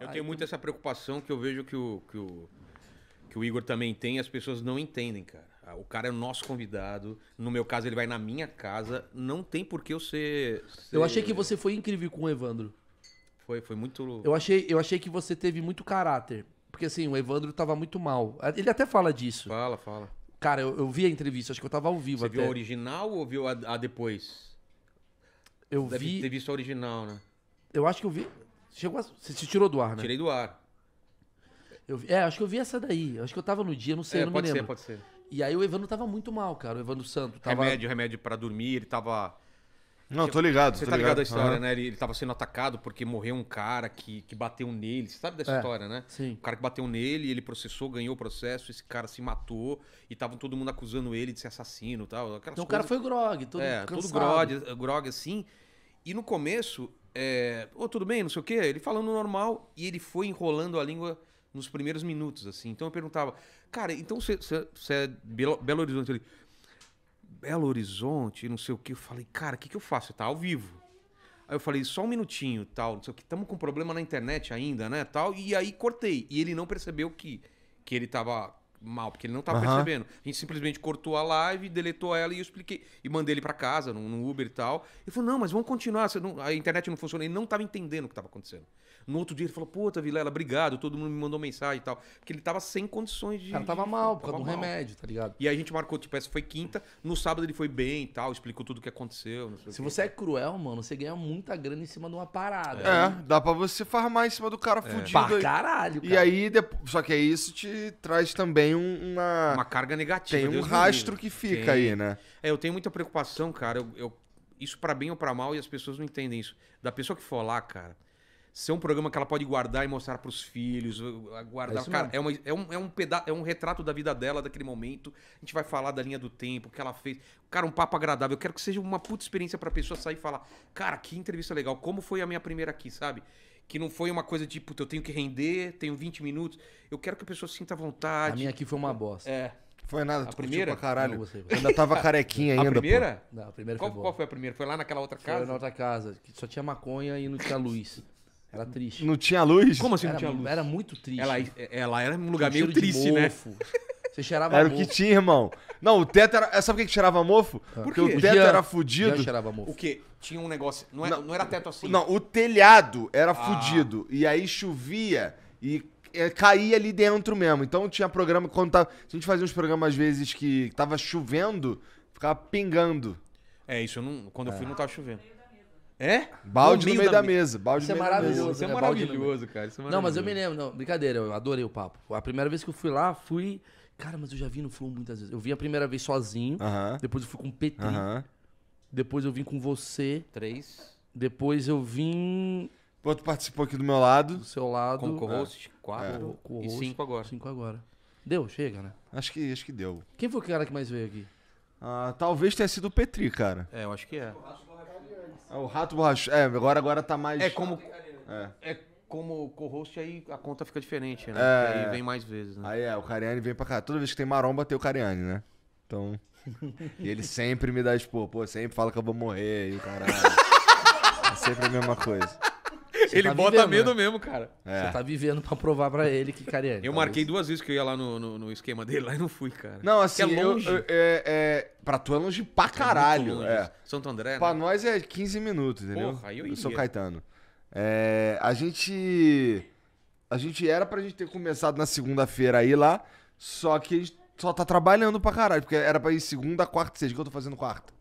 Eu tenho muito essa preocupação que eu vejo que o, que o, que o Igor também tem, as pessoas não entendem, cara. Ah, o cara é o nosso convidado. No meu caso, ele vai na minha casa. Não tem por que eu ser. ser... Eu achei que você foi incrível com o Evandro. Foi, foi muito. Eu achei, eu achei que você teve muito caráter. Porque assim, o Evandro tava muito mal. Ele até fala disso. Fala, fala. Cara, eu, eu vi a entrevista, acho que eu tava ao vivo Você até. viu a original ou viu a, a depois? Eu Deve vi. ter visto a original, né? Eu acho que eu vi. Chegou a... Você se tirou do ar, né? Tirei do ar. Eu, é, acho que eu vi essa daí. Acho que eu tava no dia, não sei, é, eu não pode me lembro. Pode ser, pode ser. E aí o Evandro tava muito mal, cara. O Evandro Santo. Tava... Remédio, remédio pra dormir, ele tava. Não, tô ligado. Você tô tá ligado, ligado à história, uhum. né? Ele, ele tava sendo atacado porque morreu um cara que, que bateu nele. Você sabe dessa é, história, né? Sim. O cara que bateu nele, ele processou, ganhou o processo, esse cara se matou e tava todo mundo acusando ele de ser assassino e tal. Aquelas então coisas... o cara foi grog, todo É, cansado. todo grog, grog assim. E no começo, é, oh, tudo bem, não sei o quê. Ele falando normal e ele foi enrolando a língua nos primeiros minutos, assim. Então eu perguntava, cara, então você é Belo, Belo Horizonte? Ele, Belo Horizonte, não sei o que. Eu falei, cara, o que, que eu faço? Você tá ao vivo. Aí eu falei, só um minutinho, tal, não sei o que. Tamo com problema na internet ainda, né, tal. E aí cortei. E ele não percebeu que, que ele tava mal, porque ele não tava uhum. percebendo. A gente simplesmente cortou a live, deletou ela e eu expliquei. E mandei ele para casa, no, no, Uber e tal. Ele falou, não, mas vamos continuar. Não... a internet não funciona. Ele não tava entendendo o que tava acontecendo. No outro dia ele falou, puta, Vilela, obrigado, todo mundo me mandou mensagem e tal. Porque ele tava sem condições de. Cara, tava mal, por causa do mal. remédio, tá ligado? E aí a gente marcou, tipo, essa foi quinta. No sábado ele foi bem e tal, explicou tudo o que aconteceu. Se você é cruel, mano, você ganha muita grana em cima de uma parada. É, né? dá pra você farmar em cima do cara é. fudido. Pra caralho, cara. E aí, depois... só que aí isso te traz também tem uma. Uma carga negativa. Tem um Deus rastro que fica tem. aí, né? É, eu tenho muita preocupação, cara. Eu, eu isso para bem ou para mal, e as pessoas não entendem isso. Da pessoa que for lá, cara, ser é um programa que ela pode guardar e mostrar para os filhos, uh, uh, guardar. É cara, é, uma, é, um, é, um peda é um retrato da vida dela, daquele momento. A gente vai falar da linha do tempo, que ela fez. Cara, um papo agradável. Eu quero que seja uma puta experiência para a pessoa sair e falar: Cara, que entrevista legal, como foi a minha primeira aqui, sabe? que não foi uma coisa de, puta, eu tenho que render, tenho 20 minutos. Eu quero que a pessoa sinta vontade. A minha aqui foi uma então, bosta. É. Foi nada, a tu primeira? pra caralho. você, Ainda tava carequinha ainda. A primeira? Pô. Não, a primeira qual, foi boa. Qual foi a primeira? Foi lá naquela outra casa? Foi na outra casa, que só tinha maconha e não tinha luz. Era triste. Não tinha luz? Como assim era, não tinha luz? Era muito triste. Ela, é, ela era um lugar meio triste, né? mofo. né? Você cheirava Era mofo. o que tinha, irmão. Não, o teto era. Sabe por que, que cheirava mofo? Ah. Porque o, teto Jean, era fudido. cheirava mofo. O quê? Tinha um negócio. Não era, não, não era teto assim. Não, o telhado era ah. fudido. E aí chovia e é, caía ali dentro mesmo. Então tinha programa. Quando tava, a gente fazia uns programas às vezes que tava chovendo, ficava pingando. É, isso eu não. Quando é. eu fui, é. não tava chovendo. É? Balde no meio, é né? no meio da, da, mesa. Balde isso é maravilhoso. Isso é, maravilhoso, cara. Isso é maravilhoso. Não, mas eu me lembro. Não, brincadeira, eu adorei o papo. A primeira vez que eu fui lá, fui Cara, mas eu já vi no Flow muitas vezes. Eu vi a primeira vez sozinho, uhum. depois eu fui com o Petri, uhum. depois eu vim com você. Três. Depois eu vim. Pô, tu participou aqui do meu lado. Do seu lado. Com co-host, é. quatro. É. Co e cinco agora. Cinco agora. Deu, chega, né? Acho que, acho que deu. Quem foi o cara que mais veio aqui? Ah, talvez tenha sido o Petri, cara. É, eu acho que é. é o Rato Borrachudo. É, agora, agora tá mais. É como. É. é como co-host, aí a conta fica diferente, né? É. aí vem mais vezes, né? Aí é, o Cariani vem pra cá. Toda vez que tem maromba, tem o Cariani, né? Então. e ele sempre me dá expor, tipo, pô, sempre fala que eu vou morrer e o caralho. é sempre a mesma coisa. Você ele tá bota vivendo, medo né? mesmo, cara. É. Você tá vivendo pra provar pra ele que Cariani. Eu tá marquei duas vezes que eu ia lá no, no, no, esquema dele lá e não fui, cara. Não, assim, é longe. Eu, eu, é, é, pra tu é longe pra é caralho. É longe. Santo André. Pra né? nós é 15 minutos, entendeu? Porra, eu, eu sou Caetano. É, a gente. A gente era pra gente ter começado na segunda-feira aí lá, só que a gente só tá trabalhando pra caralho, porque era pra ir segunda, quarta e sexta, que eu tô fazendo quarta.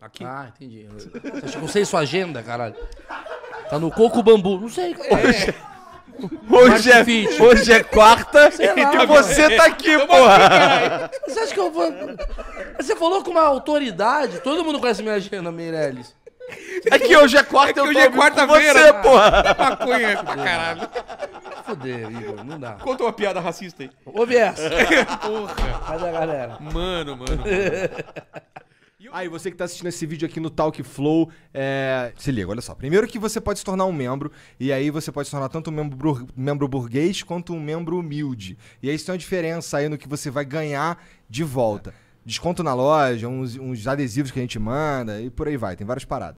Aqui? Ah, entendi. que eu não sei sua agenda, caralho. Tá no coco bambu. Não sei. Hoje, é. hoje, é, hoje é-, é quarta lá, e você mano. tá aqui, eu porra. Aqui, é você acha que eu vou. Você falou com uma autoridade. Todo mundo conhece minha agenda, Meirelles. É que hoje é quarta, é eu hoje é quarta-feira. Você, porra. É maconha pra caralho. Foder, Igor, não dá. Conta uma piada racista aí. Ouve essa. porra. Faz a galera. Mano, mano. Aí, ah, você que tá assistindo esse vídeo aqui no Talk Flow, é... se liga, olha só. Primeiro que você pode se tornar um membro, e aí você pode se tornar tanto um membro, bur... membro burguês quanto um membro humilde. E aí isso tem uma diferença aí no que você vai ganhar de volta. Desconto na loja, uns, uns adesivos que a gente manda, e por aí vai, tem várias paradas.